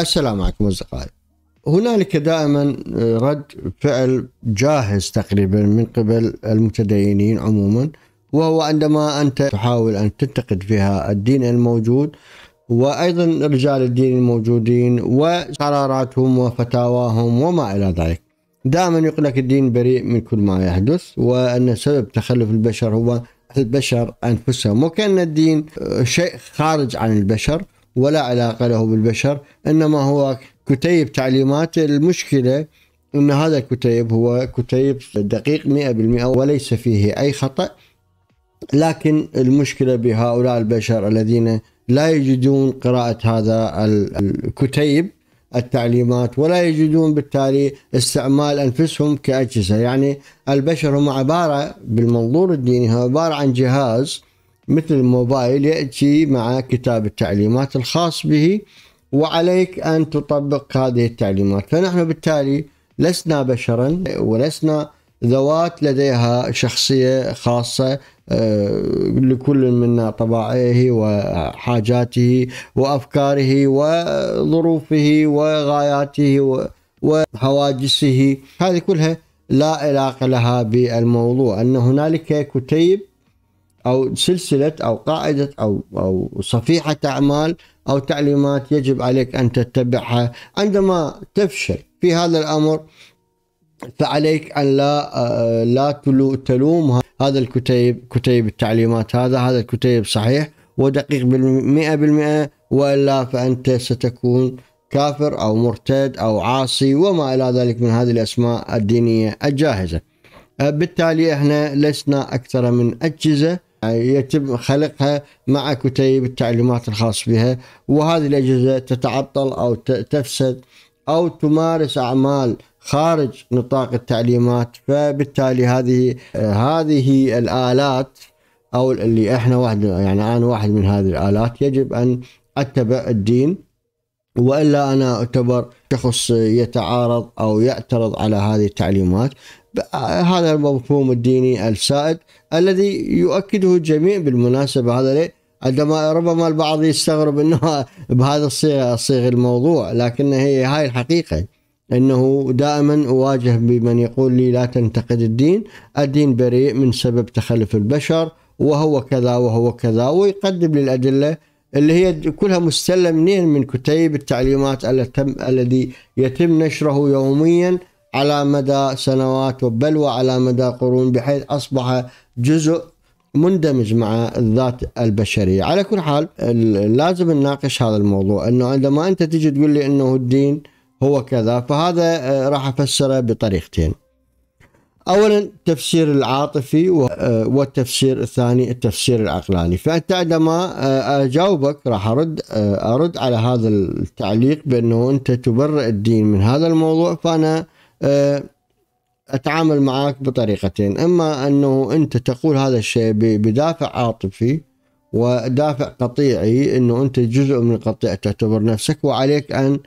السلام عليكم أصدقائي هنالك دائما آه، رد فعل جاهز تقريبا من قبل المتدينين عموما وهو عندما أنت تحاول أن تنتقد فيها الدين الموجود وأيضا رجال الدين الموجودين وقراراتهم وفتاواهم وما إلى ذلك دائما يقول لك الدين بريء من كل ما يحدث وأن سبب تخلف البشر هو البشر أنفسهم وكأن الدين آه، شيء خارج عن البشر ولا علاقة له بالبشر إنما هو كتيب تعليمات المشكلة أن هذا الكتيب هو كتيب دقيق 100% وليس فيه أي خطأ لكن المشكلة بهؤلاء البشر الذين لا يجدون قراءة هذا الكتيب التعليمات ولا يجدون بالتالي استعمال انفسهم كاجهزه، يعني البشر هم عباره بالمنظور الديني هم عباره عن جهاز مثل الموبايل يأتي مع كتاب التعليمات الخاص به وعليك أن تطبق هذه التعليمات فنحن بالتالي لسنا بشرا ولسنا ذوات لديها شخصية خاصة آه، لكل منا طبائعه وحاجاته وأفكاره وظروفه وغاياته وهواجسه هذه كلها لا علاقة لها بالموضوع أن هنالك كتيب أو سلسلة أو قاعدة أو أو صفيحة أعمال أو تعليمات يجب عليك أن تتبعها عندما تفشل في هذا الأمر فعليك أن لا آه، لا تلوم هذا الكتيب كتيب التعليمات هذا هذا الكتيب صحيح ودقيق بالمئة بالمئة وإلا فأنت ستكون كافر أو مرتد أو عاصي وما إلى ذلك من هذه الأسماء الدينية الجاهزة آه، بالتالي احنا لسنا أكثر من أجهزة يتم خلقها مع كتيب التعليمات الخاص بها وهذه الأجهزة تتعطل أو تفسد أو تمارس أعمال خارج نطاق التعليمات فبالتالي هذه هذه الآلات أو اللي احنا واحد يعني أنا واحد من هذه الآلات يجب أن أتبع الدين والا انا اعتبر شخص يتعارض او يعترض على هذه التعليمات هذا المفهوم الديني السائد الذي يؤكده الجميع بالمناسبه هذا ليه؟ عندما ربما البعض يستغرب انه بهذا الصيغه صيغ الموضوع لكن هي هاي الحقيقه انه دائما اواجه بمن يقول لي لا تنتقد الدين، الدين بريء من سبب تخلف البشر وهو كذا وهو كذا ويقدم للادله اللي هي كلها مستلة منين من كتيب التعليمات الذي يتم نشره يوميا على مدى سنوات بل وعلى مدى قرون بحيث أصبح جزء مندمج مع الذات البشرية على كل حال لازم نناقش هذا الموضوع أنه عندما أنت تجي تقول لي أنه الدين هو كذا فهذا آه، راح أفسره بطريقتين اولا التفسير العاطفي آه، والتفسير الثاني التفسير العقلاني فانت عندما آه، اجاوبك راح ارد آه، ارد على هذا التعليق بانه انت تبرئ الدين من هذا الموضوع فانا اتعامل معك بطريقتين اما انه انت تقول هذا الشيء بدافع عاطفي ودافع قطيعي انه انت جزء من القطيع تعتبر نفسك وعليك ان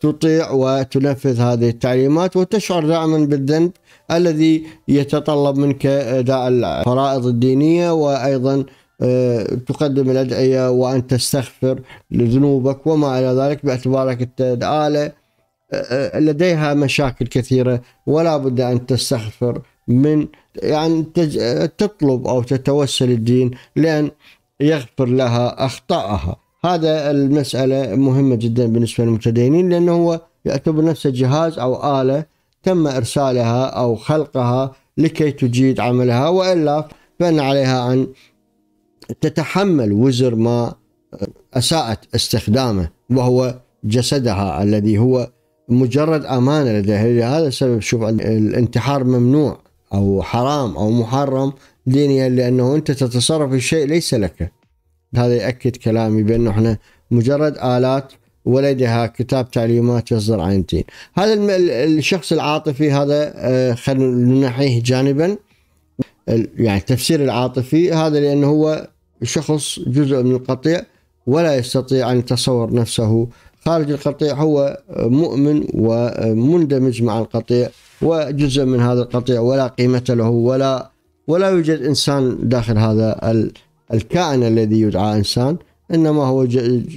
تطيع وتنفذ هذه التعليمات وتشعر دائما بالذنب الذي يتطلب منك اداء الفرائض الدينيه وايضا آه، تقدم الادعيه وان تستغفر لذنوبك وما الى ذلك باعتبارك انت اله آه، آه، لديها مشاكل كثيره ولا بد ان تستغفر من يعني تطلب او تتوسل الدين لان يغفر لها اخطائها هذا المساله مهمه جدا بالنسبه للمتدينين لانه هو يعتبر نفسه جهاز او اله تم إرسالها أو خلقها لكي تجيد عملها وإلا فإن عليها أن تتحمل وزر ما أساءت استخدامه وهو جسدها الذي هو مجرد أمانة لديها لهذا السبب شوف الانتحار ممنوع أو حرام أو محرم دينيا لأنه أنت تتصرف في شيء ليس لك هذا يأكد كلامي بأنه احنا مجرد آلات ولدها كتاب تعليمات يصدر عن الدين هذا الشخص العاطفي هذا آه، خلينا ننحيه جانبا يعني التفسير العاطفي هذا لأنه هو شخص جزء من القطيع ولا يستطيع أن يتصور نفسه خارج القطيع هو مؤمن ومندمج مع القطيع وجزء من هذا القطيع ولا قيمة له ولا ولا يوجد إنسان داخل هذا الكائن الذي يدعى إنسان إنما هو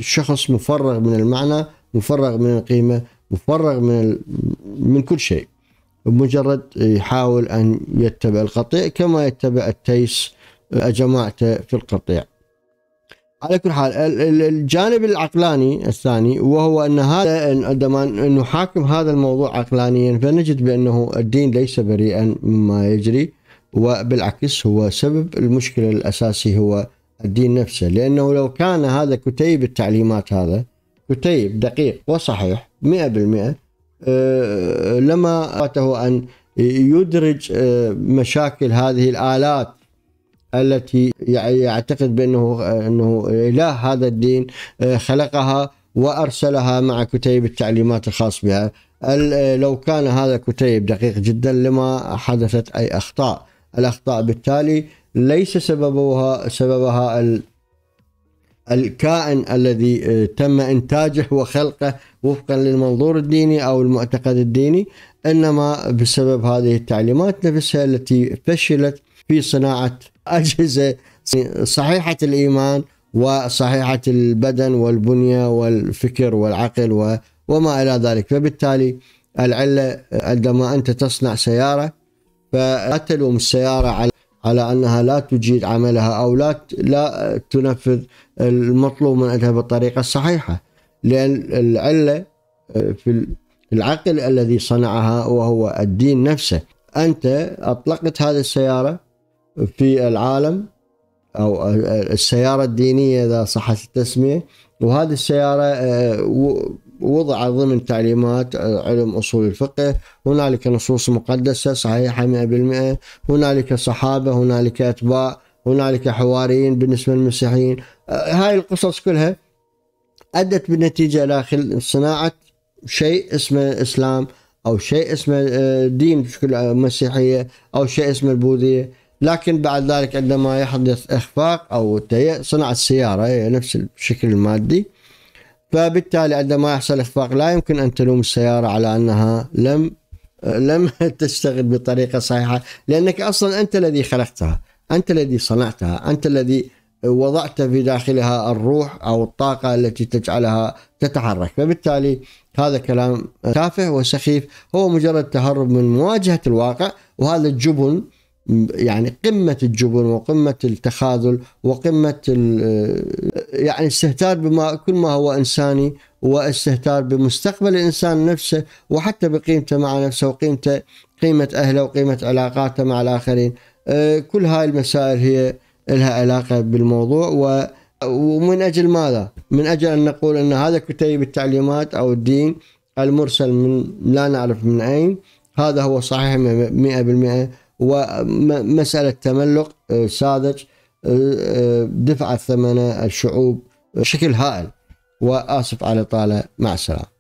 شخص مفرغ من المعنى مفرغ من القيمة مفرغ من من كل شيء بمجرد يحاول أن يتبع القطيع كما يتبع التيس آه، جماعته في القطيع على كل حال الجانب العقلاني الثاني وهو ان هذا عندما نحاكم هذا الموضوع عقلانيا فنجد بانه الدين ليس بريئا مما يجري وبالعكس هو سبب المشكله الاساسي هو الدين نفسه لأنه لو كان هذا كتيب التعليمات هذا كتيب دقيق وصحيح 100% آه، لما فاته أن يدرج آه، مشاكل هذه الآلات التي يعتقد بأنه آه، أنه إله هذا الدين خلقها وأرسلها مع كتيب التعليمات الخاص بها لو كان هذا كتيب دقيق جدا لما حدثت أي أخطاء الأخطاء بالتالي ليس سببها سببها ال الكائن الذي آه، تم انتاجه وخلقه وفقا للمنظور الديني او المعتقد الديني انما بسبب هذه التعليمات نفسها التي فشلت في صناعه اجهزه صحيحه الايمان وصحيحه البدن والبنيه والفكر والعقل وما الى ذلك فبالتالي العله عندما انت تصنع سياره فلا تلوم السياره على على انها لا تجيد عملها او لا لا تنفذ المطلوب من عندها بالطريقه الصحيحه لان العله آه، في العقل الذي صنعها وهو الدين نفسه انت اطلقت هذه السياره في العالم او السياره الدينيه اذا صحت التسميه وهذه السياره آه، وضع ضمن تعليمات آه، علم أصول الفقه هنالك نصوص مقدسة صحيحة 100% هنالك صحابة هنالك أتباع هنالك حواريين بالنسبة للمسيحيين آه، هاي القصص كلها أدت بالنتيجة إلى صناعة شيء اسمه إسلام أو شيء اسمه آه، دين بشكل مسيحية أو شيء اسمه البوذية لكن بعد ذلك عندما يحدث إخفاق أو صنع سيارة هي نفس الشكل المادي فبالتالي عندما يحصل اخفاق لا يمكن ان تلوم السياره على انها لم لم تشتغل بطريقه صحيحه لانك اصلا انت الذي خلقتها، انت الذي صنعتها، انت الذي وضعت في داخلها الروح او الطاقه التي تجعلها تتحرك، فبالتالي هذا كلام تافه وسخيف هو مجرد تهرب من مواجهه الواقع وهذا الجبن يعني قمة الجبن وقمة التخاذل وقمة آه، يعني استهتار بما كل ما هو إنساني واستهتار بمستقبل الإنسان نفسه وحتى بقيمته مع نفسه وقيمته قيمة أهله وقيمة علاقاته مع الآخرين آه، كل هاي المسائل هي لها علاقة بالموضوع و ومن أجل ماذا؟ من أجل أن نقول أن هذا كتيب التعليمات أو الدين المرسل من لا نعرف من أين هذا هو صحيح 100% ومسألة تملق ساذج دفعت ثمنه الشعوب بشكل هائل وآسف على طالة مع السلامة